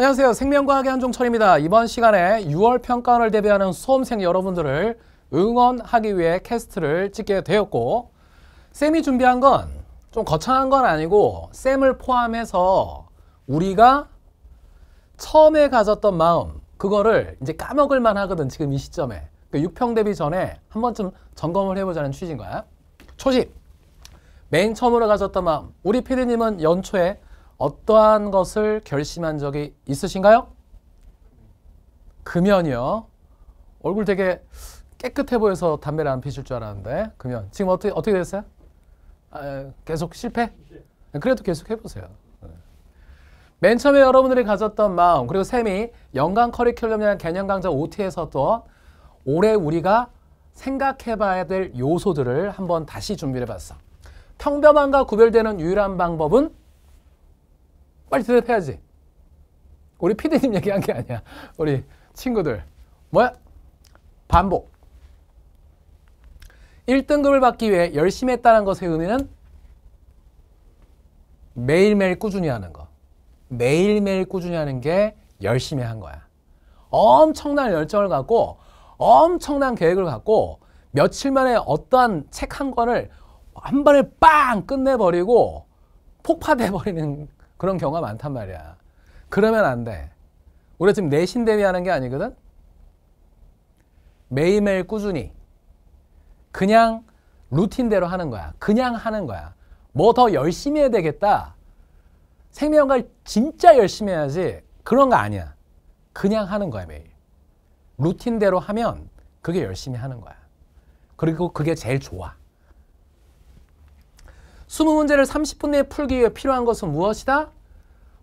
안녕하세요. 생명과학의 한종철입니다. 이번 시간에 6월 평가원을 대비하는 수험생 여러분들을 응원하기 위해 캐스트를 찍게 되었고 쌤이 준비한 건 좀 거창한 건 아니고 쌤을 포함해서 우리가 처음에 가졌던 마음 그거를 이제 까먹을 만하거든 지금 이 시점에 그 그러니까 6평 대비 전에 한 번쯤 점검을 해보자는 취지인 거야. 초심! 맨 처음으로 가졌던 마음 우리 피디님은 연초에 어떠한 것을 결심한 적이 있으신가요? 금연이요. 얼굴 되게 깨끗해 보여서 담배를 안 피실 줄 알았는데 금연. 지금 어떻게 어떻게 됐어요? 아, 계속 실패? 네, 그래도 계속 해보세요. 네. 맨 처음에 여러분들이 가졌던 마음 그리고 쌤이 연간 커리큘럼이라는 개념 강좌 OT에서 또 올해 우리가 생각해봐야 될 요소들을 한번 다시 준비해봤어. 평범함과 구별되는 유일한 방법은 빨리 대답해야지. 우리 피디님 얘기한 게 아니야. 우리 친구들. 뭐야? 반복. 1등급을 받기 위해 열심히 했다는 것의 의미는 매일매일 꾸준히 하는 거. 매일매일 꾸준히 하는 게 열심히 한 거야. 엄청난 열정을 갖고 엄청난 계획을 갖고 며칠 만에 어떠한 책 한 권을 한 번에 빵 끝내버리고 폭파돼버리는 그런 경우가 많단 말이야. 그러면 안 돼. 우리가 지금 내신 대비하는 게 아니거든? 매일매일 꾸준히. 그냥 루틴대로 하는 거야. 그냥 하는 거야. 뭐 더 열심히 해야 되겠다. 생명을 진짜 열심히 해야지. 그런 거 아니야. 그냥 하는 거야, 매일. 루틴대로 하면 그게 열심히 하는 거야. 그리고 그게 제일 좋아. 20문제를 30분 내에 풀기 위해 필요한 것은 무엇이다?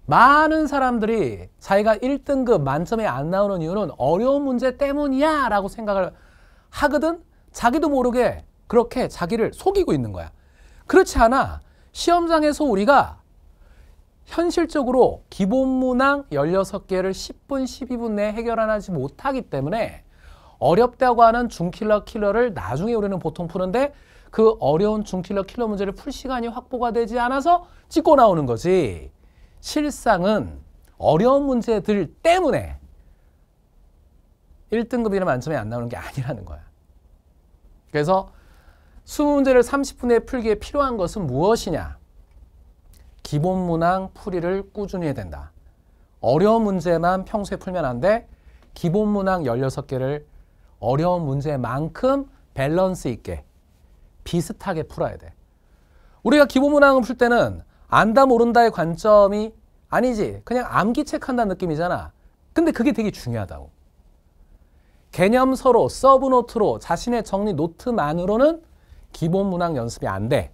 많은 사람들이 자기가 1등급 만점에 안 나오는 이유는 어려운 문제 때문이야 라고 생각을 하거든 자기도 모르게 그렇게 자기를 속이고 있는 거야. 그렇지 않아 시험장에서 우리가 현실적으로 기본 문항 16개를 10분, 12분 내에 해결하지 못하기 때문에 어렵다고 하는 중킬러 킬러를 나중에 우리는 보통 푸는데 그 어려운 중킬러 킬러 문제를 풀 시간이 확보가 되지 않아서 찍고 나오는 거지. 실상은 어려운 문제들 때문에 1등급이나 만점에 안 나오는 게 아니라는 거야. 그래서 수문 문제를 30분에 풀기에 필요한 것은 무엇이냐? 기본 문항 풀이를 꾸준히 해야 된다. 어려운 문제만 평소에 풀면 안 돼. 기본 문항 16개를 어려운 문제만큼 밸런스 있게 비슷하게 풀어야 돼. 우리가 기본문항을 풀 때는 안다 모른다의 관점이 아니지. 그냥 암기 체크한다는 느낌이잖아. 근데 그게 되게 중요하다고. 개념서로 서브노트로 자신의 정리 노트만으로는 기본 문항 연습이 안 돼.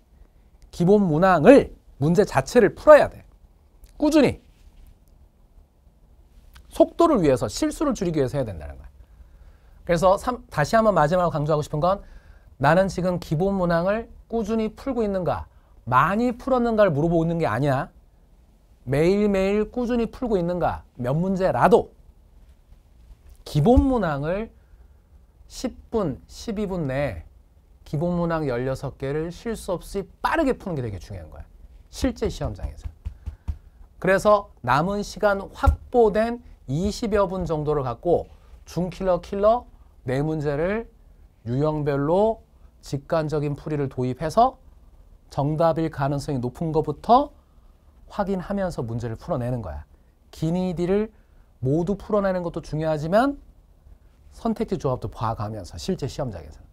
기본 문항을 문제 자체를 풀어야 돼. 꾸준히. 속도를 위해서 실수를 줄이기 위해서 해야 된다는 거야. 그래서 3, 다시 한번 마지막으로 강조하고 싶은 건 나는 지금 기본 문항을 꾸준히 풀고 있는가 많이 풀었는가를 물어보고 있는 게 아니야. 매일매일 꾸준히 풀고 있는가 몇 문제라도 기본 문항을 10분, 12분 내에 기본 문항 16개를 실수 없이 빠르게 푸는 게 되게 중요한 거야. 실제 시험장에서. 그래서 남은 시간 확보된 20여 분 정도를 갖고 중킬러 킬러 4 문제를 유형별로 직관적인 풀이를 도입해서 정답일 가능성이 높은 것부터 확인하면서 문제를 풀어내는 거야. 기니디를 모두 풀어내는 것도 중요하지만 선택지 조합도 봐가면서 실제 시험장에서는.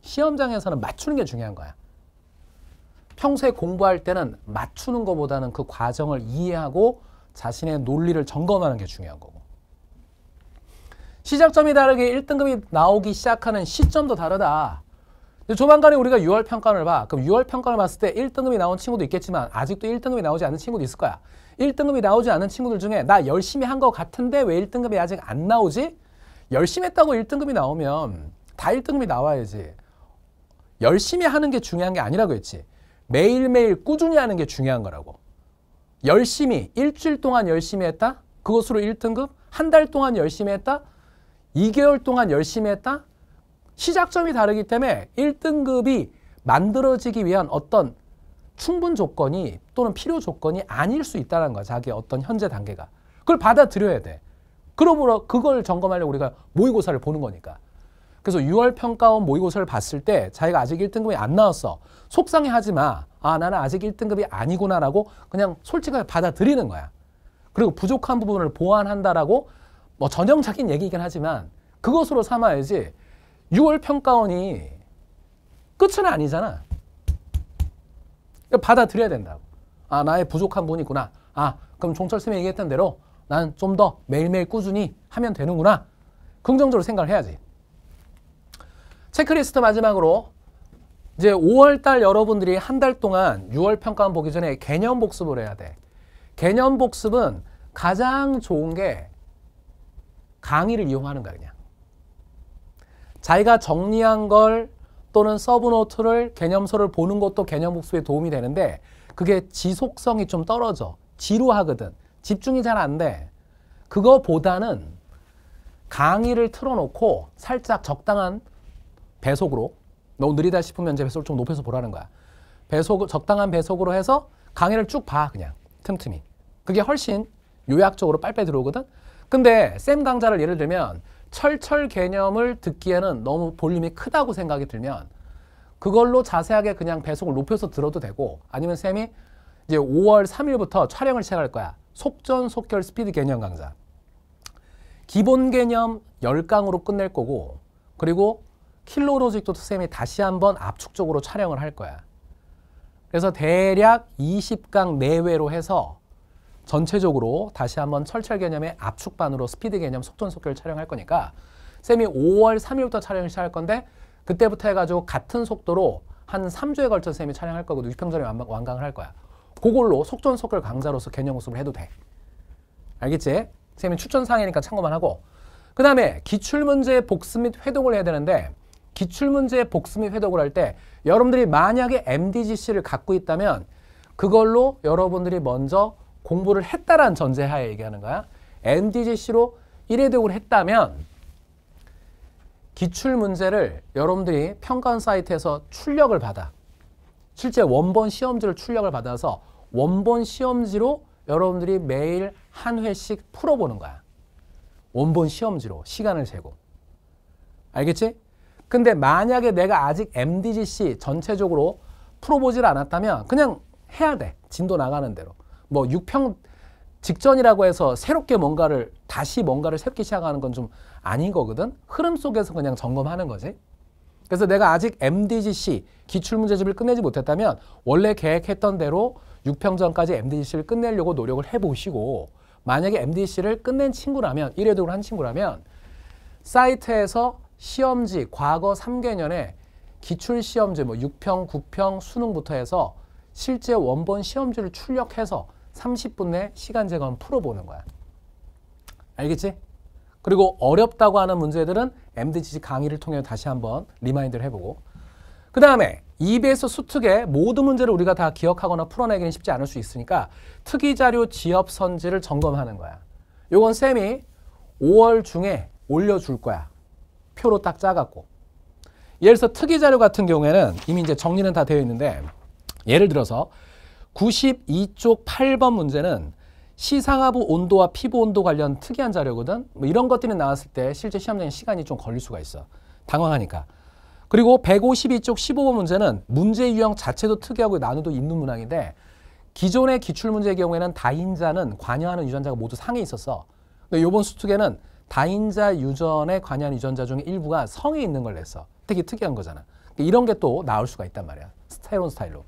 시험장에서는 맞추는 게 중요한 거야. 평소에 공부할 때는 맞추는 것보다는 그 과정을 이해하고 자신의 논리를 점검하는 게 중요한 거고. 시작점이 다르게 1등급이 나오기 시작하는 시점도 다르다. 조만간에 우리가 6월 평가를 봐. 그럼 6월 평가를 봤을 때 1등급이 나온 친구도 있겠지만 아직도 1등급이 나오지 않은 친구도 있을 거야. 1등급이 나오지 않은 친구들 중에 나 열심히 한 것 같은데 왜 1등급이 아직 안 나오지? 열심히 했다고 1등급이 나오면 다 1등급이 나와야지. 열심히 하는 게 중요한 게 아니라고 했지. 매일매일 꾸준히 하는 게 중요한 거라고. 열심히 일주일 동안 열심히 했다? 그것으로 1등급? 한 달 동안 열심히 했다? 2개월 동안 열심히 했다? 시작점이 다르기 때문에 1등급이 만들어지기 위한 어떤 충분 조건이 또는 필요 조건이 아닐 수 있다는 거야. 자기 의 어떤 현재 단계가. 그걸 받아들여야 돼. 그러므로 그걸 점검하려고 우리가 모의고사를 보는 거니까. 그래서 6월 평가원 모의고사를 봤을 때 자기가 아직 1등급이 안 나왔어. 속상해하지 마. 아 나는 아직 1등급이 아니구나라고 그냥 솔직하게 받아들이는 거야. 그리고 부족한 부분을 보완한다라고 뭐 전형적인 얘기이긴 하지만 그것으로 삼아야지 6월 평가원이 끝은 아니잖아. 그러니까 받아들여야 된다고. 아, 나의 부족한 부분이 있구나. 아, 그럼 종철 쌤이 얘기했던 대로 난 좀 더 매일매일 꾸준히 하면 되는구나. 긍정적으로 생각을 해야지. 체크리스트 마지막으로 이제 5월달 여러분들이 한 달 동안 6월 평가원 보기 전에 개념 복습을 해야 돼. 개념 복습은 가장 좋은 게 강의를 이용하는 거야 그냥. 자기가 정리한 걸 또는 서브노트를 개념서를 보는 것도 개념 복습에 도움이 되는데 그게 지속성이 좀 떨어져. 지루하거든. 집중이 잘 안 돼. 그거보다는 강의를 틀어놓고 살짝 적당한 배속으로 너무 느리다 싶으면 이제 배속을 좀 높여서 보라는 거야. 배속 적당한 배속으로 해서 강의를 쭉 봐 그냥 틈틈이. 그게 훨씬 요약적으로 빨빨 들어오거든. 근데 쌤 강좌를 예를 들면 철철 개념을 듣기에는 너무 볼륨이 크다고 생각이 들면 그걸로 자세하게 그냥 배속을 높여서 들어도 되고 아니면 쌤이 이제 5월 3일부터 촬영을 시작할 거야. 속전속결 스피드 개념 강좌. 기본 개념 10강으로 끝낼 거고 그리고 킬로로직도 쌤이 다시 한번 압축적으로 촬영을 할 거야. 그래서 대략 20강 내외로 해서 전체적으로 다시 한번 철철 개념의 압축반으로 스피드 개념 속전속결 촬영할 거니까 쌤이 5월 3일부터 촬영을 시작할 건데 그때부터 해가지고 같은 속도로 한 3주에 걸쳐 쌤이 촬영할 거고 60평전에 완강을 할 거야. 그걸로 속전속결 강좌로서 개념 수습을 해도 돼. 알겠지? 쌤이 추천사항이니까 참고만 하고 그 다음에 기출문제 복습 및 회독을 해야 되는데 기출문제 복습 및 회독을 할 때 여러분들이 만약에 MDGC를 갖고 있다면 그걸로 여러분들이 먼저 공부를 했다란 전제하에 얘기하는 거야. MDGC로 1회 등을 했다면 기출 문제를 여러분들이 평가원 사이트에서 출력을 받아. 실제 원본 시험지를 출력을 받아서 원본 시험지로 여러분들이 매일 한 회씩 풀어보는 거야. 원본 시험지로 시간을 재고. 알겠지? 근데 만약에 내가 아직 MDGC 전체적으로 풀어보질 않았다면 그냥 해야 돼. 진도 나가는 대로. 뭐 6평 직전이라고 해서 새롭게 뭔가를 다시 뭔가를 새롭게 시작하는 건 좀 아닌 거거든. 흐름 속에서 그냥 점검하는 거지. 그래서 내가 아직 MDGC 기출문제집을 끝내지 못했다면 원래 계획했던 대로 6평 전까지 MDGC를 끝내려고 노력을 해보시고 만약에 MDC를 g 끝낸 친구라면 일회적으로 한 친구라면 사이트에서 시험지 과거 3개년에 기출시험지 뭐 6평, 9평, 수능부터 해서 실제 원본 시험지를 출력해서 30분 내 시간 제거하 풀어보는 거야. 알겠지? 그리고 어렵다고 하는 문제들은 MDGC 강의를 통해 다시 한번 리마인드를 해보고 그 다음에 EBS 수특의 모든 문제를 우리가 다 기억하거나 풀어내기는 쉽지 않을 수 있으니까 특이자료 지역 선지를 점검하는 거야. 요건 쌤이 5월 중에 올려줄 거야. 표로 딱 짜갖고. 예를 들어서 특이자료 같은 경우에는 이미 이제 정리는 다 되어 있는데 예를 들어서 92쪽 8번 문제는 시상하부 온도와 피부 온도 관련 특이한 자료거든. 뭐 이런 것들이 나왔을 때 실제 시험장에 시간이 좀 걸릴 수가 있어. 당황하니까. 그리고 152쪽 15번 문제는 문제 유형 자체도 특이하고 난이도 있는 문항인데 기존의 기출문제의 경우에는 다인자는 관여하는 유전자가 모두 상에 있었어. 근데 이번 수특에는 다인자 유전에 관여한 유전자 중에 일부가 성에 있는 걸 냈어. 되게 특이한 거잖아. 그러니까 이런 게 또 나올 수가 있단 말이야. 스타일론 스타일로.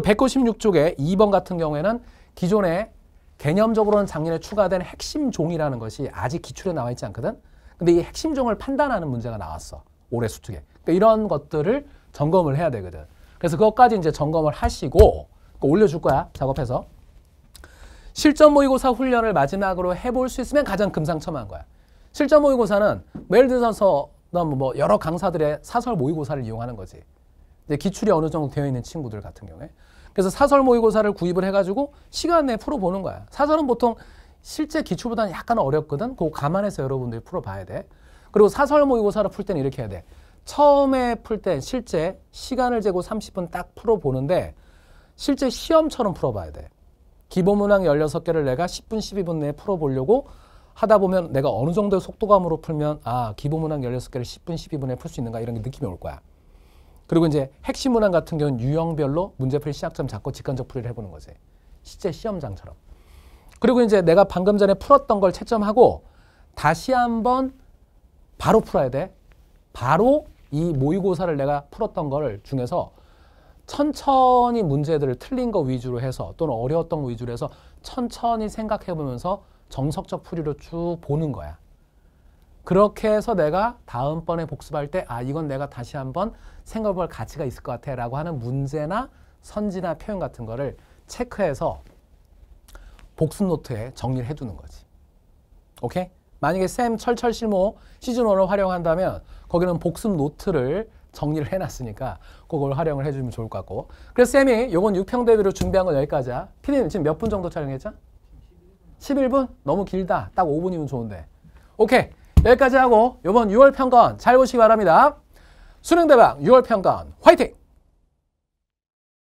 그리고 196쪽에 2번 같은 경우에는 기존에 개념적으로는 작년에 추가된 핵심 종이라는 것이 아직 기출에 나와 있지 않거든. 근데 이 핵심 종을 판단하는 문제가 나왔어. 올해 수특에. 그러니까 이런 것들을 점검을 해야 되거든. 그래서 그것까지 이제 점검을 하시고 올려줄 거야. 작업해서. 실전 모의고사 훈련을 마지막으로 해볼 수 있으면 가장 금상첨화한 거야. 실전 모의고사는 뭐 예를 들어서 뭐 여러 강사들의 사설 모의고사를 이용하는 거지. 이제 기출이 어느 정도 되어 있는 친구들 같은 경우에. 그래서 사설 모의고사를 구입을 해가지고 시간 내에 풀어보는 거야. 사설은 보통 실제 기출보다는 약간 어렵거든. 그거 감안해서 여러분들이 풀어봐야 돼. 그리고 사설 모의고사를 풀 때는 이렇게 해야 돼. 처음에 풀 때 실제 시간을 재고 30분 딱 풀어보는데 실제 시험처럼 풀어봐야 돼. 기본문항 16개를 내가 10분, 12분 내에 풀어보려고 하다 보면 내가 어느 정도의 속도감으로 풀면 아, 기본문항 16개를 10분, 12분에 풀 수 있는가 이런 게 느낌이 올 거야. 그리고 이제 핵심 문항 같은 경우는 유형별로 문제풀이 시작점 잡고 직관적 풀이를 해보는 거지. 실제 시험장처럼. 그리고 이제 내가 방금 전에 풀었던 걸 채점하고 다시 한번 바로 풀어야 돼. 바로 이 모의고사를 내가 풀었던 걸 중에서 천천히 문제들을 틀린 거 위주로 해서 또는 어려웠던 거 위주로 해서 천천히 생각해 보면서 정석적 풀이로 쭉 보는 거야. 그렇게 해서 내가 다음번에 복습할 때 아 이건 내가 다시 한번 생각해볼 가치가 있을 것 같아 라고 하는 문제나 선지나 표현 같은 거를 체크해서 복습 노트에 정리를 해두는 거지. 오케이? 만약에 쌤 철철 실모 시즌 1을 활용한다면 거기는 복습 노트를 정리를 해놨으니까 그걸 활용을 해주면 좋을 것 같고 그래서 쌤이 요건 6평 대비로 준비한 건 여기까지야. 피디님 지금 몇 분 정도 촬영했죠? 11분? 너무 길다. 딱 5분이면 좋은데. 오케이. 여기까지 하고 이번 6월 평가원 잘 보시기 바랍니다. 수능대박 6월 평가원 화이팅!